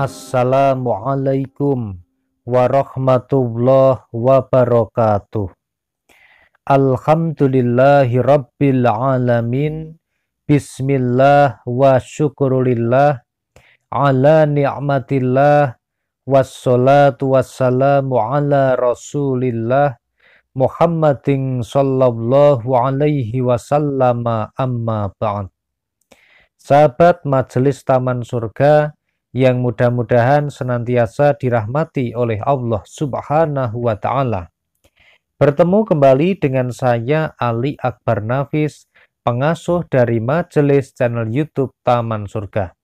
Assalamualaikum warahmatullahi wabarakatuh. Alhamdulillahi rabbil alamin. Bismillah wa syukurillah ala ni'matillah wassalatu wassalamu ala rasulillah Muhammadin sallallahu alaihi wasallama amma ba'd. Sahabat Majelis Taman Surga yang mudah-mudahan senantiasa dirahmati oleh Allah Subhanahu wa taala. Bertemu kembali dengan saya Ali Akbar Nafis, pengasuh dari majelis channel YouTube Taman Surga.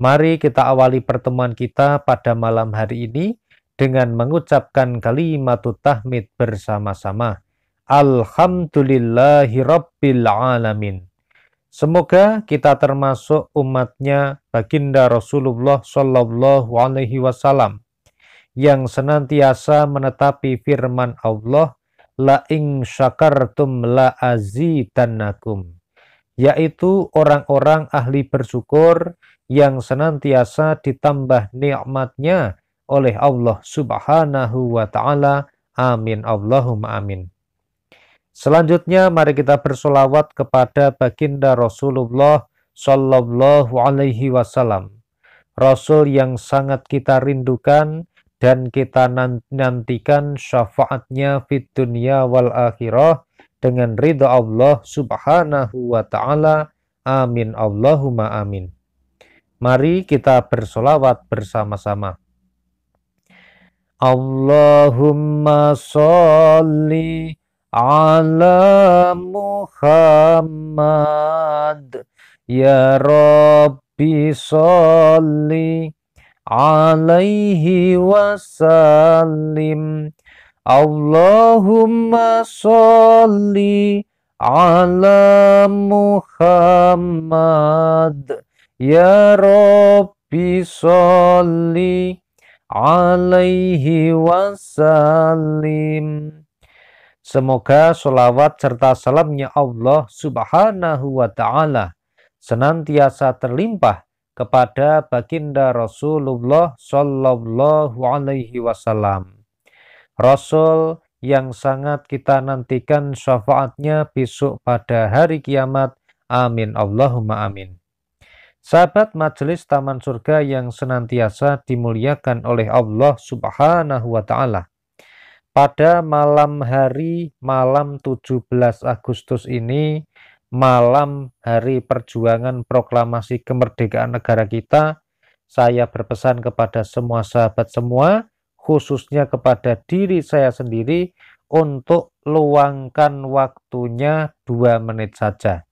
Mari kita awali pertemuan kita pada malam hari ini dengan mengucapkan kalimat tahmid bersama-sama. Alhamdulillahirabbil alamin. Semoga kita termasuk umatnya baginda Rasulullah Shallallahu Alaihi Wasallam yang senantiasa menetapi firman Allah la ing syakartum la azidannakum yaitu orang-orang ahli bersyukur yang senantiasa ditambah nikmatnya oleh Allah Subhanahu wa taala amin Allahumma amin Selanjutnya mari kita bersolawat kepada baginda Rasulullah Shallallahu Alaihi Wasallam, Rasul yang sangat kita rindukan dan kita nantikan syafaatnya fit dunia wal akhirah dengan ridha Allah Subhanahu wa taala. Amin Allahumma amin. Mari kita bersolawat bersama-sama. Allahumma sholli ala Muhammad ya Rabbi salli alaihi wasallim Allahumma salli ala Muhammad ya Rabbi salli alaihi wasallim Semoga solawat serta salamnya Allah subhanahu wa ta'ala senantiasa terlimpah kepada baginda Rasulullah Shallallahu Alaihi Wasallam. Rasul yang sangat kita nantikan syafaatnya besok pada hari kiamat. Amin. Allahumma amin. Sahabat majelis taman surga yang senantiasa dimuliakan oleh Allah subhanahu wa ta'ala. Pada malam hari malam 17 Agustus ini, malam hari perjuangan proklamasi kemerdekaan negara kita, saya berpesan kepada semua sahabat semua, khususnya kepada diri saya sendiri, untuk luangkan waktunya dua menit saja.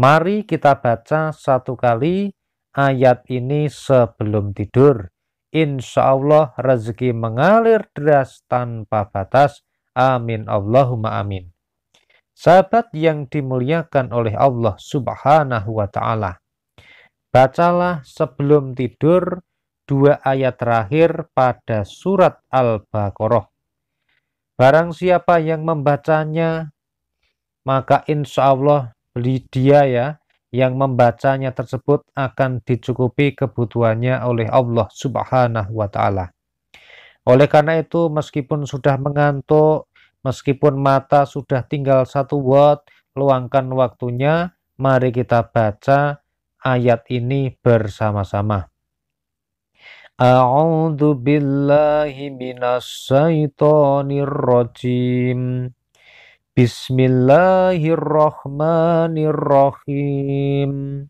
Mari kita baca satu kali ayat ini sebelum tidur. Insya Allah rezeki mengalir deras tanpa batas. Amin. Allahumma amin. Sahabat yang dimuliakan oleh Allah subhanahu wa ta'ala. Bacalah sebelum tidur dua ayat terakhir pada surat Al-Baqarah. Barang siapa yang membacanya, maka insya Allah beli dia ya, yang membacanya tersebut akan dicukupi kebutuhannya oleh Allah Subhanahu wa taala. Oleh karena itu, meskipun sudah mengantuk, meskipun mata sudah tinggal satu watt, luangkan waktunya, mari kita baca ayat ini bersama-sama. A'udzu billahi Bismillahirrahmanirrahim.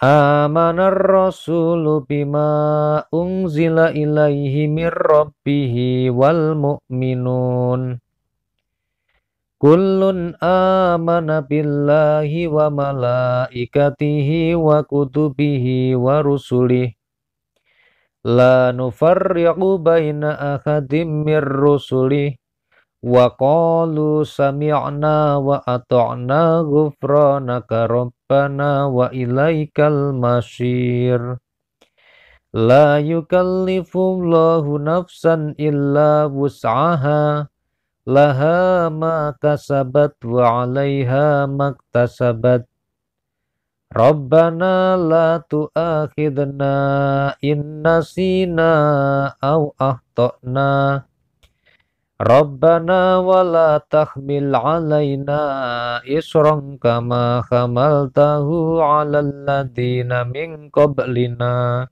Amanar rasulu bima unzila ilaihi mir rabbih wal mu'minun. Kullun amana billahi wa malaikatihi wa kutubihi wa rusulihi La nufarriqu baina ahadim mir rusulihi wa qalu sami'na wa ata'na ghufranaka rabbana wa ilaikal masyir la yukallifullahu nafsan illa wus'aha laha ma kasabat wa 'alaiha maktasabat Rabbana la tu'akhidna in nasina aw akhtana Rabbana wala tahmil alaina isron kama hamaltahu alal ladina min qablina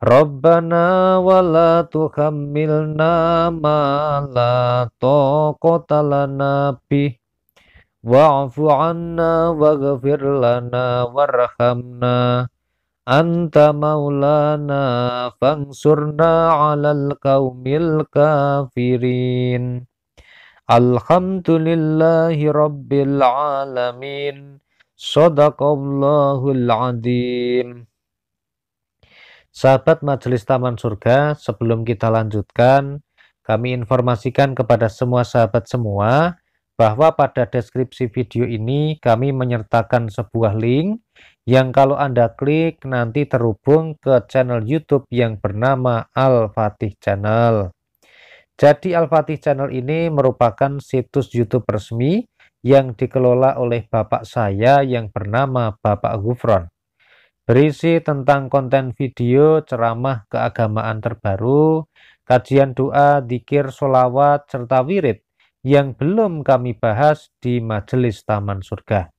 Rabbana wala tuhammilna ma la taqata lana bi wa'fu 'anna warhamna Anta maulana fangsurna alal kaumil kafirin. Alhamdulillahi rabbil alamin. Sadaqallahul adim. Sahabat Majelis Taman Surga, sebelum kita lanjutkan, kami informasikan kepada semua sahabat semua bahwa pada deskripsi video ini kami menyertakan sebuah link yang kalau Anda klik nanti terhubung ke channel YouTube yang bernama Al-Fatih Channel. Jadi Al-Fatih Channel ini merupakan situs YouTube resmi yang dikelola oleh bapak saya yang bernama Bapak Gufron. Berisi tentang konten video, ceramah keagamaan terbaru, kajian doa, dikir, solawat, serta wirid yang belum kami bahas di Majelis Taman Surga.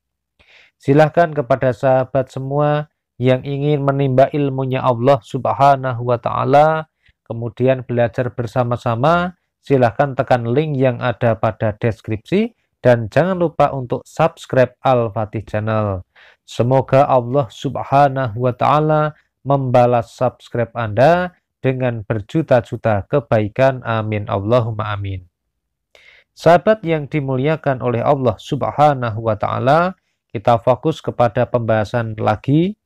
Silahkan kepada sahabat semua yang ingin menimba ilmunya Allah Subhanahu wa Ta'ala, kemudian belajar bersama-sama, silahkan tekan link yang ada pada deskripsi dan jangan lupa untuk subscribe Al-Fatih Channel. Semoga Allah Subhanahu wa Ta'ala membalas subscribe Anda dengan berjuta-juta kebaikan. Amin. Allahumma amin. Sahabat yang dimuliakan oleh Allah Subhanahu wa taala, kita fokus kepada pembahasan lagi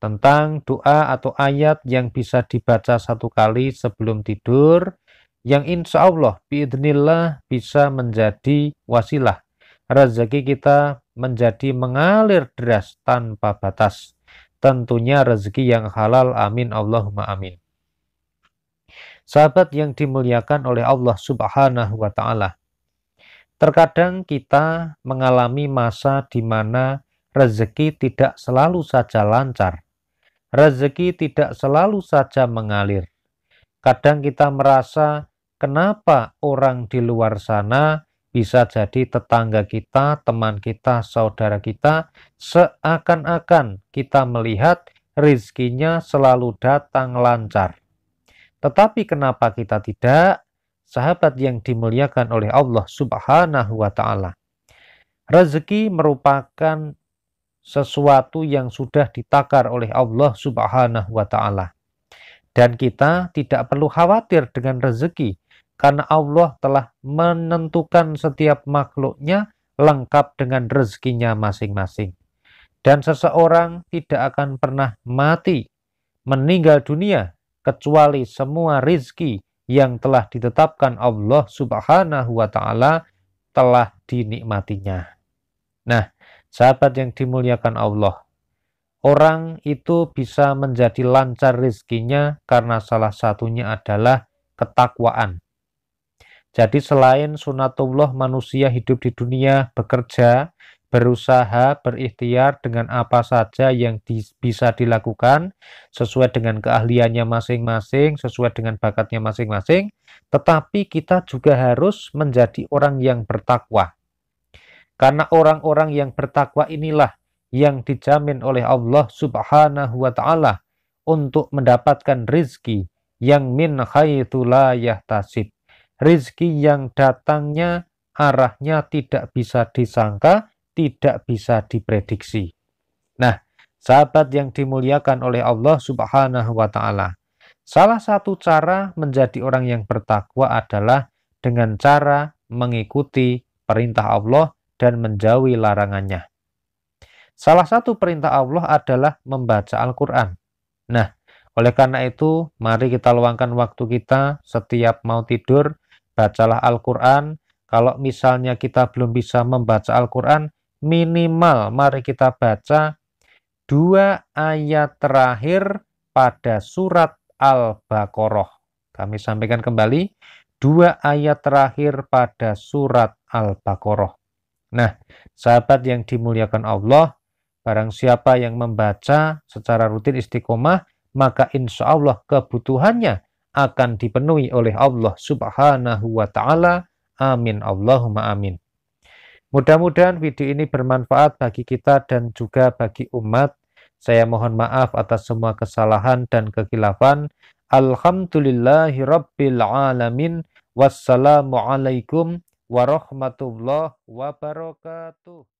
tentang doa atau ayat yang bisa dibaca satu kali sebelum tidur yang insya Allah biidnillah bisa menjadi wasilah rezeki kita menjadi mengalir deras tanpa batas tentunya rezeki yang halal amin Allahumma amin sahabat yang dimuliakan oleh Allah subhanahu wa ta'ala Terkadang kita mengalami masa di mana rezeki tidak selalu saja lancar. Rezeki tidak selalu saja mengalir. Kadang kita merasa kenapa orang di luar sana bisa jadi tetangga kita, teman kita, saudara kita, seakan-akan kita melihat rizkinya selalu datang lancar. Tetapi kenapa kita tidak? sahabat yang dimuliakan oleh Allah Subhanahu wa taala. Rezeki merupakan sesuatu yang sudah ditakar oleh Allah Subhanahu wa taala. Dan kita tidak perlu khawatir dengan rezeki karena Allah telah menentukan setiap makhluknya lengkap dengan rezekinya masing-masing. Dan seseorang tidak akan pernah mati, meninggal dunia kecuali semua rezeki yang telah ditetapkan Allah Subhanahu wa taala telah dinikmatinya. Nah, sahabat yang dimuliakan Allah, orang itu bisa menjadi lancar rezekinya karena salah satunya adalah ketakwaan. Jadi selain sunatullah manusia hidup di dunia bekerja, berusaha berikhtiar dengan apa saja yang di, bisa dilakukan sesuai dengan keahliannya masing-masing, sesuai dengan bakatnya masing-masing, tetapi kita juga harus menjadi orang yang bertakwa. Karena orang-orang yang bertakwa inilah yang dijamin oleh Allah Subhanahu wa taala untuk mendapatkan rizki yang min khaitu la yahtasib. Rizki yang datangnya arahnya tidak bisa disangka tidak bisa diprediksi. Nah, sahabat yang dimuliakan oleh Allah Subhanahu wa taala. Salah satu cara menjadi orang yang bertakwa adalah dengan cara mengikuti perintah Allah dan menjauhi larangannya. Salah satu perintah Allah adalah membaca Al-Qur'an. Nah, oleh karena itu, mari kita luangkan waktu kita setiap mau tidur, bacalah Al-Qur'an. Kalau misalnya kita belum bisa membaca Al-Qur'an, minimal mari kita baca dua ayat terakhir pada surat Al-Baqarah. Kami sampaikan kembali dua ayat terakhir pada surat Al-Baqarah. Nah, sahabat yang dimuliakan Allah, barang siapa yang membaca secara rutin istiqomah, maka insya Allah kebutuhannya akan dipenuhi oleh Allah subhanahu wa ta'ala. Amin Allahumma amin. Mudah-mudahan video ini bermanfaat bagi kita dan juga bagi umat. Saya mohon maaf atas semua kesalahan dan kekilafan. Alhamdulillahirrabbilalamin. Wassalamualaikum warahmatullahi wabarakatuh.